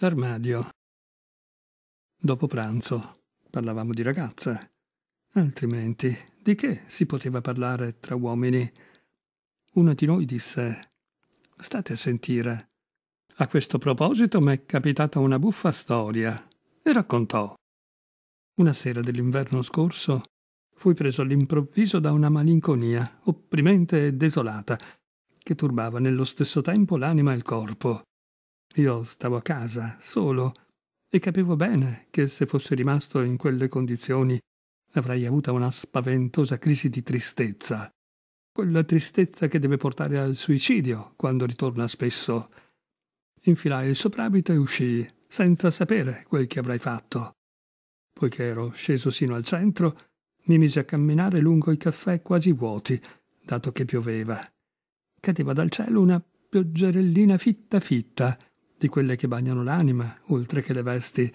L'armadio. Dopo pranzo parlavamo di ragazze. Altrimenti, di che si poteva parlare tra uomini? Uno di noi disse: State a sentire. A questo proposito m'è capitata una buffa storia. E raccontò. Una sera dell'inverno scorso fui preso all'improvviso da una malinconia opprimente e desolata che turbava nello stesso tempo l'anima e il corpo. Io stavo a casa, solo, e capivo bene che se fossi rimasto in quelle condizioni avrei avuto una spaventosa crisi di tristezza. Quella tristezza che deve portare al suicidio quando ritorna spesso. Infilai il soprabito e uscii, senza sapere quel che avrei fatto. Poiché ero sceso sino al centro, mi misi a camminare lungo i caffè quasi vuoti, dato che pioveva. Cadeva dal cielo una pioggerellina fitta fitta di quelle che bagnano l'anima, oltre che le vesti,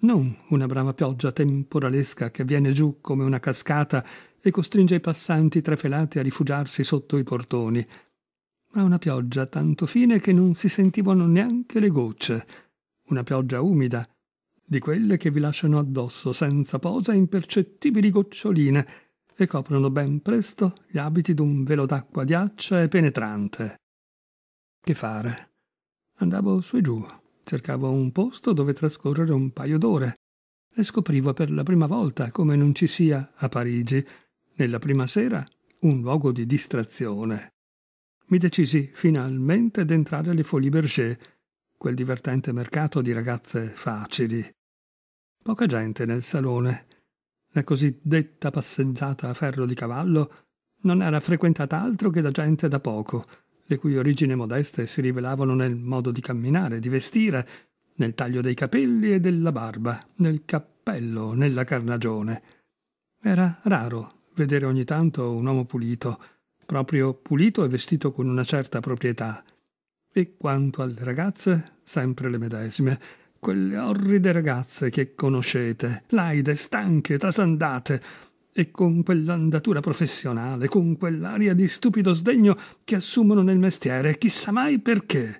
non una brava pioggia temporalesca che viene giù come una cascata e costringe i passanti trafelati a rifugiarsi sotto i portoni, ma una pioggia tanto fine che non si sentivano neanche le gocce, una pioggia umida, di quelle che vi lasciano addosso senza posa impercettibili goccioline e coprono ben presto gli abiti d'un velo d'acqua diaccia e penetrante. Che fare? Andavo su e giù, cercavo un posto dove trascorrere un paio d'ore e scoprivo per la prima volta come non ci sia a Parigi, nella prima sera, un luogo di distrazione. Mi decisi finalmente ad entrare alle Folies Berger, quel divertente mercato di ragazze facili. Poca gente nel salone. La cosiddetta passeggiata a ferro di cavallo non era frequentata altro che da gente da poco, le cui origini modeste si rivelavano nel modo di camminare, di vestire, nel taglio dei capelli e della barba, nel cappello, nella carnagione. Era raro vedere ogni tanto un uomo pulito, proprio pulito e vestito con una certa proprietà. E quanto alle ragazze, sempre le medesime, quelle orride ragazze che conoscete, laide, stanche, trasandate, e con quell'andatura professionale, con quell'aria di stupido sdegno che assumono nel mestiere, chissà mai perché.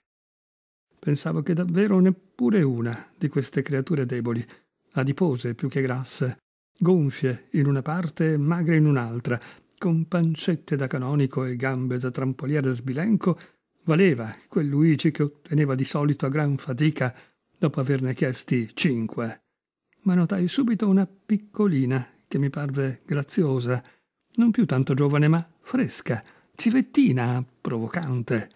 Pensavo che davvero neppure una di queste creature deboli, adipose più che grasse, gonfie in una parte e magre in un'altra, con pancette da canonico e gambe da trampoliere sbilenco, valeva quel Luigi che otteneva di solito a gran fatica dopo averne chiesti cinque. Ma notai subito una piccolina che mi parve graziosa, non più tanto giovane ma fresca, civettina, provocante.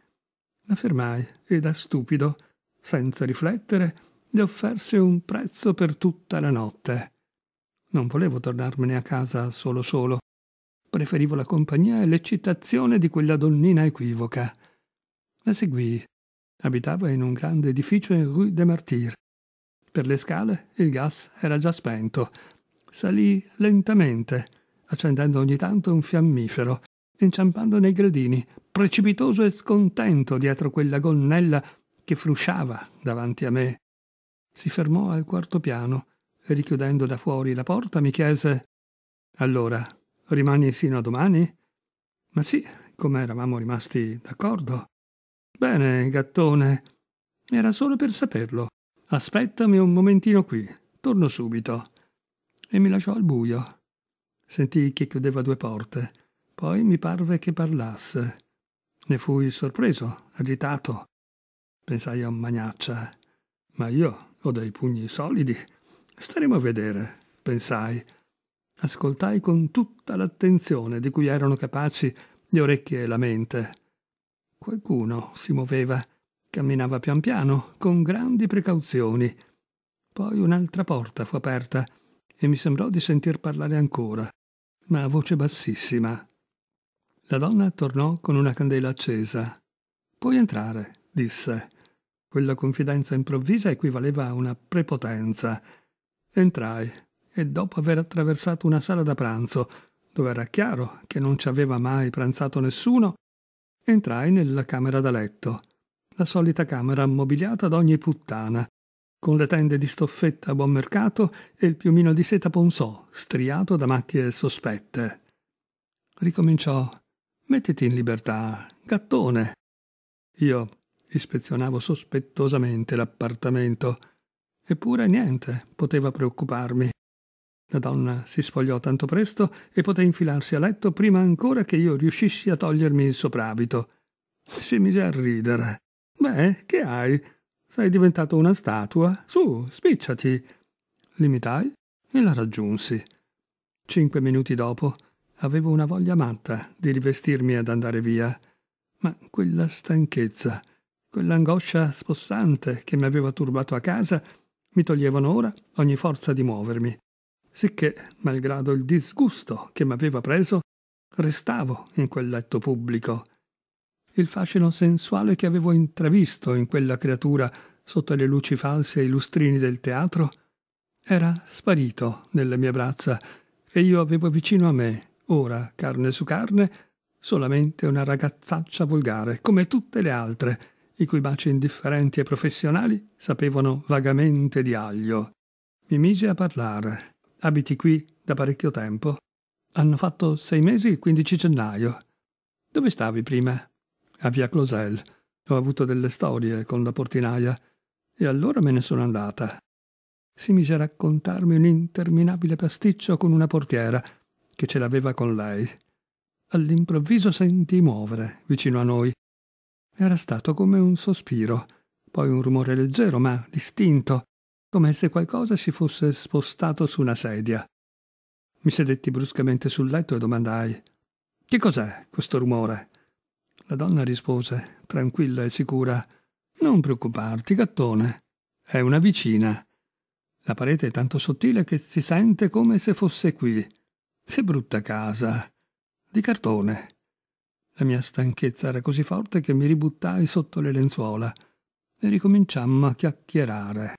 La fermai e da stupido, senza riflettere, le offerse un prezzo per tutta la notte. Non volevo tornarmene a casa solo solo. Preferivo la compagnia e l'eccitazione di quella donnina equivoca. La seguii. Abitava in un grande edificio in Rue des Martyrs. Per le scale il gas era già spento, salì lentamente, accendendo ogni tanto un fiammifero, inciampando nei gradini, precipitoso e scontento dietro quella gonnella che frusciava davanti a me. Si fermò al quarto piano e richiudendo da fuori la porta mi chiese Allora, rimani sino a domani? Ma sì, come eravamo rimasti d'accordo. Bene, gattone. Era solo per saperlo. Aspettami un momentino qui. Torno subito e mi lasciò al buio. Sentii che chiudeva due porte, poi mi parve che parlasse. Ne fui sorpreso, agitato. Pensai a un magnaccia. Ma io ho dei pugni solidi. Staremo a vedere, pensai. Ascoltai con tutta l'attenzione di cui erano capaci le orecchie e la mente. Qualcuno si muoveva, camminava pian piano, con grandi precauzioni. Poi un'altra porta fu aperta e mi sembrò di sentir parlare ancora, ma a voce bassissima. La donna tornò con una candela accesa. Puoi entrare, disse. Quella confidenza improvvisa equivaleva a una prepotenza. Entrai e dopo aver attraversato una sala da pranzo, dove era chiaro che non ci aveva mai pranzato nessuno, entrai nella camera da letto, la solita camera ammobiliata ad ogni puttana, con le tende di stoffetta a buon mercato e il piumino di seta ponzò, striato da macchie sospette. Ricominciò Mettiti in libertà, gattone. Io ispezionavo sospettosamente l'appartamento. Eppure niente poteva preoccuparmi. La donna si spogliò tanto presto e poté infilarsi a letto prima ancora che io riuscissi a togliermi il soprabito. Si mise a ridere. Beh, che hai? Sei diventato una statua. Su, spicciati. Limitai e la raggiunsi. Cinque minuti dopo avevo una voglia matta di rivestirmi ed andare via, ma quella stanchezza, quell'angoscia spossante che mi aveva turbato a casa, mi toglievano ora ogni forza di muovermi, sicché, malgrado il disgusto che mi aveva preso, restavo in quel letto pubblico, il fascino sensuale che avevo intravisto in quella creatura sotto le luci false e i lustrini del teatro era sparito nelle mie braccia e io avevo vicino a me, ora carne su carne, solamente una ragazzaccia volgare, come tutte le altre, i cui baci indifferenti e professionali sapevano vagamente di aglio. Mi mise a parlare. Abiti qui da parecchio tempo. Hanno fatto sei mesi il 15 gennaio. Dove stavi prima? a Via Closel. Ho avuto delle storie con la portinaia e allora me ne sono andata. Si mise a raccontarmi un interminabile pasticcio con una portiera che ce l'aveva con lei. All'improvviso sentii muovere vicino a noi. Era stato come un sospiro, poi un rumore leggero ma distinto, come se qualcosa si fosse spostato su una sedia. Mi sedetti bruscamente sul letto e domandai: Che cos'è questo rumore? La donna rispose, tranquilla e sicura, Non preoccuparti, gattone. È una vicina. La parete è tanto sottile che si sente come se fosse qui. Che brutta casa. Di cartone. La mia stanchezza era così forte che mi ributtai sotto le lenzuola e ricominciammo a chiacchierare.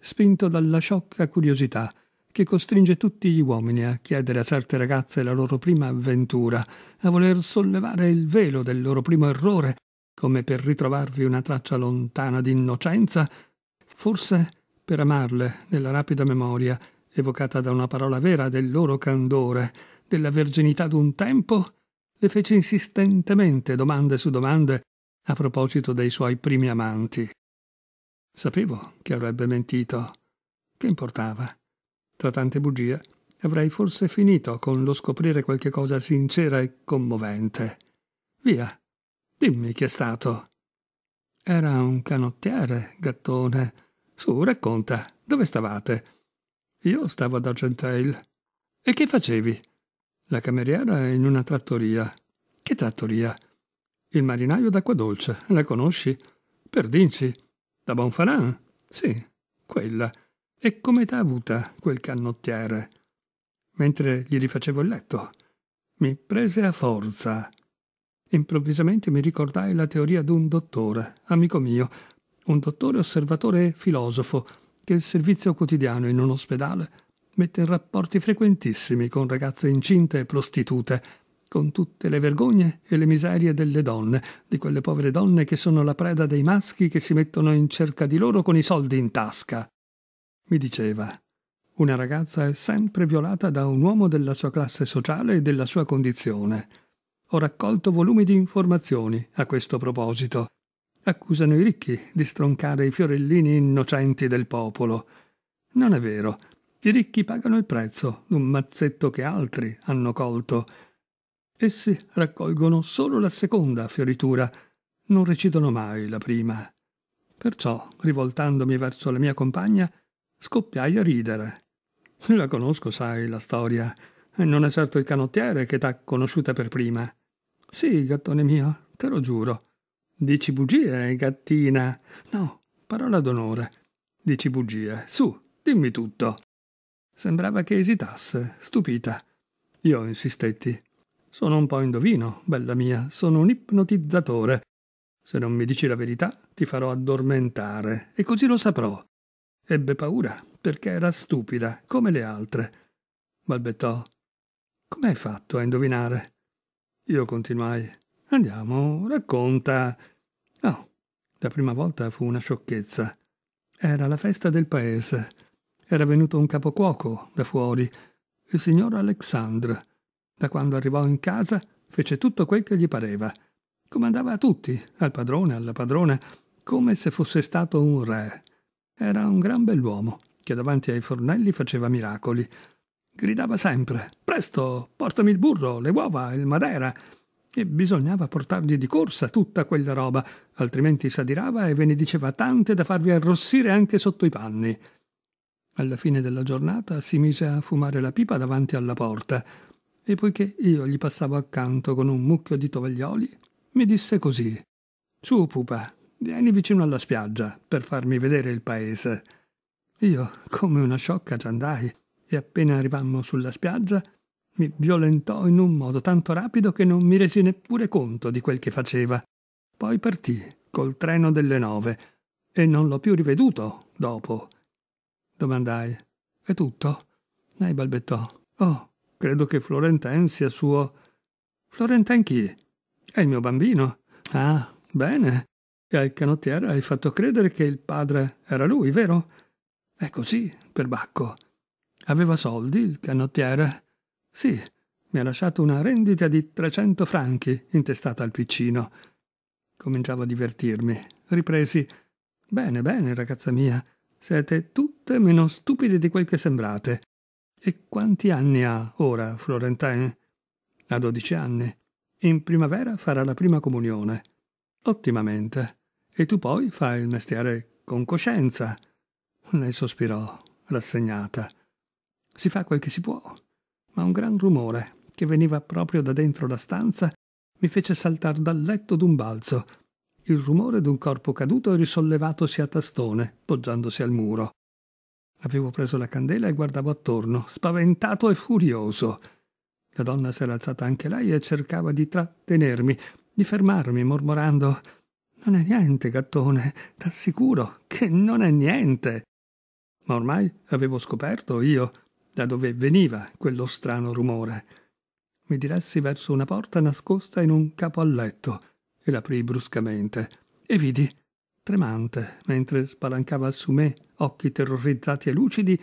Spinto dalla sciocca curiosità, che costringe tutti gli uomini a chiedere a certe ragazze la loro prima avventura, a voler sollevare il velo del loro primo errore, come per ritrovarvi una traccia lontana di innocenza, forse per amarle nella rapida memoria evocata da una parola vera del loro candore, della verginità d'un tempo, le fece insistentemente domande su domande a proposito dei suoi primi amanti. Sapevo che avrebbe mentito. Che importava? Tra tante bugie, avrei forse finito con lo scoprire qualche cosa sincera e commovente. Via, dimmi chi è stato. Era un canottiere, gattone. Su, racconta, dove stavate? Io stavo ad Argentail. E che facevi? La cameriera è in una trattoria. Che trattoria? Il marinaio d'acqua dolce, la conosci? Perdinci. Da Bonfaran? Sì, quella. E come t'ha avuta quel cannottiere? Mentre gli rifacevo il letto. Mi prese a forza. Improvvisamente mi ricordai la teoria d'un dottore, amico mio, un dottore osservatore e filosofo, che il servizio quotidiano in un ospedale mette in rapporti frequentissimi con ragazze incinte e prostitute, con tutte le vergogne e le miserie delle donne, di quelle povere donne che sono la preda dei maschi che si mettono in cerca di loro con i soldi in tasca. Mi diceva, una ragazza è sempre violata da un uomo della sua classe sociale e della sua condizione. Ho raccolto volumi di informazioni a questo proposito. Accusano i ricchi di stroncare i fiorellini innocenti del popolo. Non è vero. I ricchi pagano il prezzo d'un mazzetto che altri hanno colto. Essi raccolgono solo la seconda fioritura, non recitano mai la prima. Perciò, rivoltandomi verso la mia compagna, Scoppiai a ridere. La conosco, sai, la storia. Non è certo il canottiere che t'ha conosciuta per prima. Sì, gattone mio, te lo giuro. Dici bugie, gattina. No, parola d'onore. Dici bugie. Su, dimmi tutto. Sembrava che esitasse, stupita. Io insistetti. Sono un po' indovino, bella mia, sono un ipnotizzatore. Se non mi dici la verità, ti farò addormentare, e così lo saprò. Ebbe paura, perché era stupida, come le altre. Balbettò. Come hai fatto a indovinare? Io continuai. Andiamo, racconta. No, la prima volta fu una sciocchezza. Era la festa del paese. Era venuto un capocuoco da fuori, il signor Alexandre. Da quando arrivò in casa fece tutto quel che gli pareva. Comandava a tutti, al padrone, alla padrona, come se fosse stato un re. Era un gran bell'uomo, che davanti ai fornelli faceva miracoli. Gridava sempre Presto, portami il burro, le uova, il madera. E bisognava portargli di corsa tutta quella roba, altrimenti s'adirava e ve ne diceva tante da farvi arrossire anche sotto i panni. Alla fine della giornata si mise a fumare la pipa davanti alla porta e poiché io gli passavo accanto con un mucchio di tovaglioli, mi disse così: Su, pupa, Vieni vicino alla spiaggia per farmi vedere il paese. Io, come una sciocca, ci andai e appena arrivammo sulla spiaggia mi violentò in un modo tanto rapido che non mi resi neppure conto di quel che faceva. Poi partì col treno delle nove e non l'ho più riveduto dopo. Domandai: È tutto? Lei balbettò: Oh, credo che Florentin sia suo. Florentin chi? È il mio bambino. Ah, bene e al canottiere hai fatto credere che il padre era lui, vero? È così, perbacco. Aveva soldi, il canottiere? Sì, mi ha lasciato una rendita di 300 franchi intestata al piccino. Cominciavo a divertirmi. Ripresi. Bene, bene, ragazza mia. Siete tutte meno stupide di quel che sembrate. E quanti anni ha ora Florentin? Ha dodici anni. In primavera farà la prima comunione. Ottimamente. E tu poi fai il mestiere con coscienza. Lei sospirò, rassegnata. Si fa quel che si può. Ma un gran rumore, che veniva proprio da dentro la stanza, mi fece saltar dal letto d'un balzo. Il rumore d'un corpo caduto e risollevatosi a tastone, poggiandosi al muro. Avevo preso la candela e guardavo attorno, spaventato e furioso. La donna s'era alzata anche lei e cercava di trattenermi, di fermarmi mormorando Non è niente, gattone, t'assicuro che non è niente. Ma ormai avevo scoperto io da dove veniva quello strano rumore. Mi diressi verso una porta nascosta in un capo al letto e l'aprii bruscamente e vidi, tremante, mentre spalancava su me occhi terrorizzati e lucidi,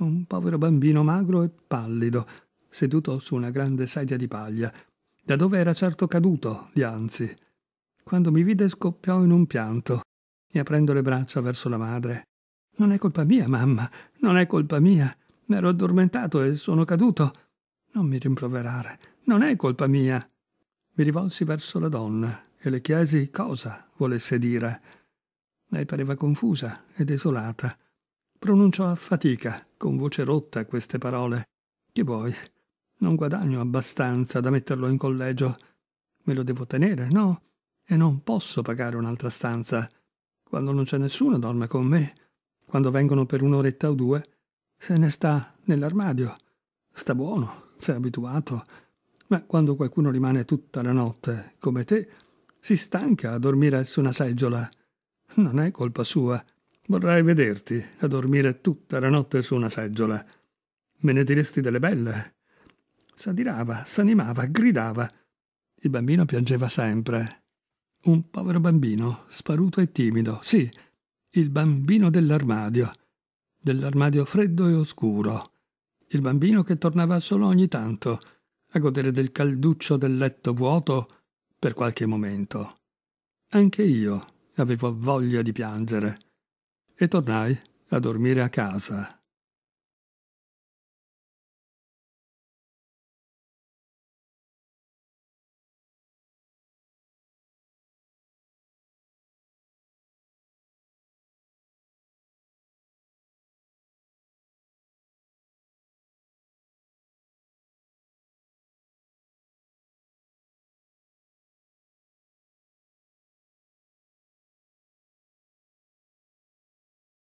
un povero bambino magro e pallido, seduto su una grande sedia di paglia, da dove era certo caduto, dianzi, quando mi vide scoppiò in un pianto e aprendo le braccia verso la madre. Non è colpa mia, mamma, non è colpa mia. M'ero addormentato e sono caduto. Non mi rimproverare, non è colpa mia. Mi rivolsi verso la donna e le chiesi cosa volesse dire. Lei pareva confusa e desolata. Pronunciò a fatica, con voce rotta, queste parole. Che vuoi? Non guadagno abbastanza da metterlo in collegio. Me lo devo tenere, no? E non posso pagare un'altra stanza. Quando non c'è nessuno dorme con me. Quando vengono per un'oretta o due, se ne sta nell'armadio. Sta buono, sei abituato. Ma quando qualcuno rimane tutta la notte, come te, si stanca a dormire su una seggiola. Non è colpa sua. Vorrei vederti a dormire tutta la notte su una seggiola. Me ne diresti delle belle s'adirava, s'animava, gridava. Il bambino piangeva sempre. Un povero bambino, sparuto e timido, sì, il bambino dell'armadio, dell'armadio freddo e oscuro, il bambino che tornava solo ogni tanto a godere del calduccio del letto vuoto per qualche momento. Anche io avevo voglia di piangere e tornai a dormire a casa.